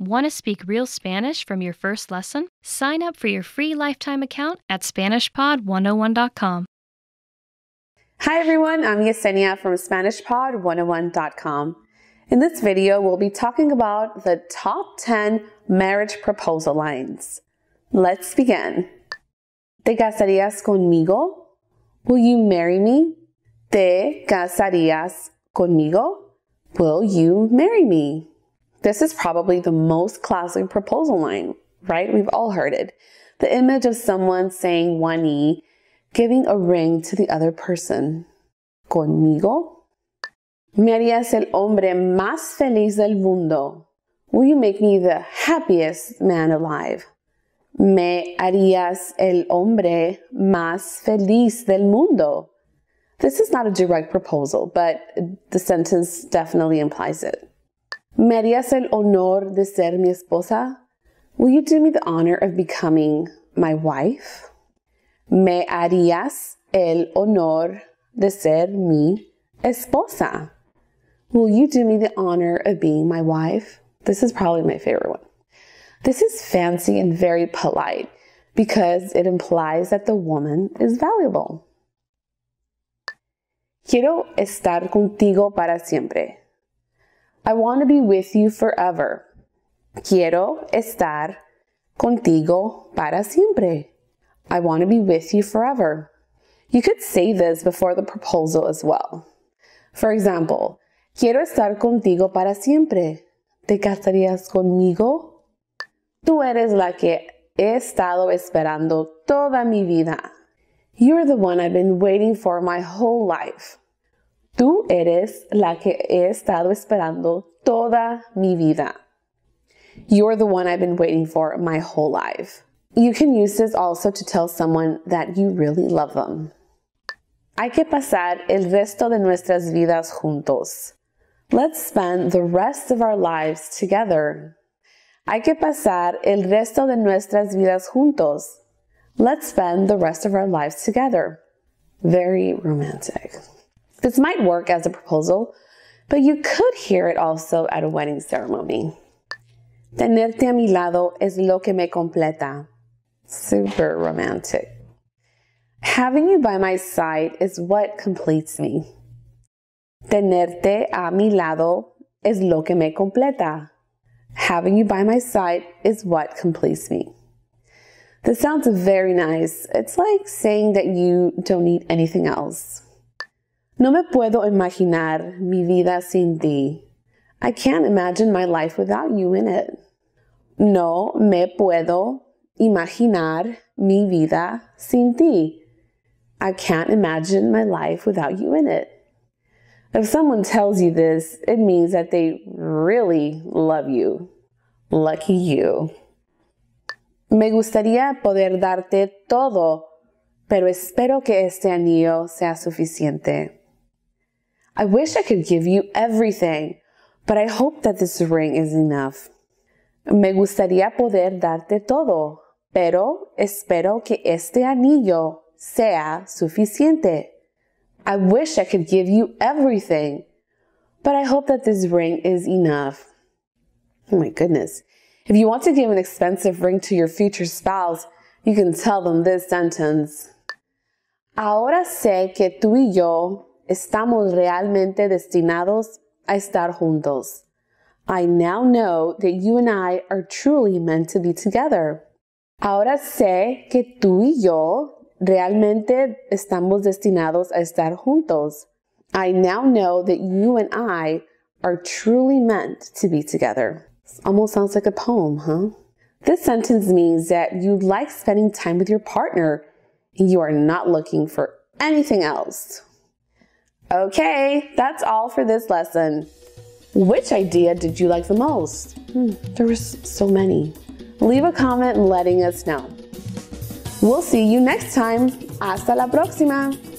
Want to speak real Spanish from your first lesson? Sign up for your free lifetime account at SpanishPod101.com. Hi everyone, I'm Yesenia from SpanishPod101.com. In this video, we'll be talking about the top 10 marriage proposal lines. Let's begin. ¿Te casarías conmigo? Will you marry me? ¿Te casarías conmigo? Will you marry me? This is probably the most classic proposal line, right? We've all heard it. The image of someone saying "onee," giving a ring to the other person. Conmigo? Me harías el hombre más feliz del mundo. Will you make me the happiest man alive? Me harías el hombre más feliz del mundo. This is not a direct proposal, but the sentence definitely implies it. ¿Me harías el honor de ser mi esposa? Will you do me the honor of becoming my wife? ¿Me harías el honor de ser mi esposa? Will you do me the honor of being my wife? This is probably my favorite one. This is fancy and very polite because it implies that the woman is valuable. Quiero estar contigo para siempre. I want to be with you forever. Quiero estar contigo para siempre. I want to be with you forever. You could say this before the proposal as well. For example, quiero estar contigo para siempre. ¿Te casarías conmigo? Tú eres la que he estado esperando toda mi vida. You're the one I've been waiting for my whole life. Tú eres la que he estado esperando toda mi vida. You're the one I've been waiting for my whole life. You can use this also to tell someone that you really love them. Hay que pasar el resto de nuestras vidas juntos. Let's spend the rest of our lives together. Hay que pasar el resto de nuestras vidas juntos. Let's spend the rest of our lives together. Very romantic. This might work as a proposal, but you could hear it also at a wedding ceremony. Tenerte a mi lado es lo que me completa. Super romantic. Having you by my side is what completes me. Tenerte a mi lado es lo que me completa. Having you by my side is what completes me. This sounds very nice. It's like saying that you don't need anything else. No me puedo imaginar mi vida sin ti. I can't imagine my life without you in it. No me puedo imaginar mi vida sin ti. I can't imagine my life without you in it. If someone tells you this, it means that they really love you. Lucky you. Me gustaría poder darte todo, pero espero que este anillo sea suficiente. I wish I could give you everything, but I hope that this ring is enough. Me gustaría poder darte todo, pero espero que este anillo sea suficiente. I wish I could give you everything, but I hope that this ring is enough. Oh my goodness. If you want to give an expensive ring to your future spouse, you can tell them this sentence. Ahora sé que tú y yo estamos realmente destinados a estar juntos. I now know that you and I are truly meant to be together. Ahora sé que tú y yo realmente estamos destinados a estar juntos. I now know that you and I are truly meant to be together. This almost sounds like a poem, huh? This sentence means that you like spending time with your partner and you are not looking for anything else. Okay, that's all for this lesson. Which idea did you like the most? Hmm, there were so many. Leave a comment letting us know. We'll see you next time. Hasta la próxima.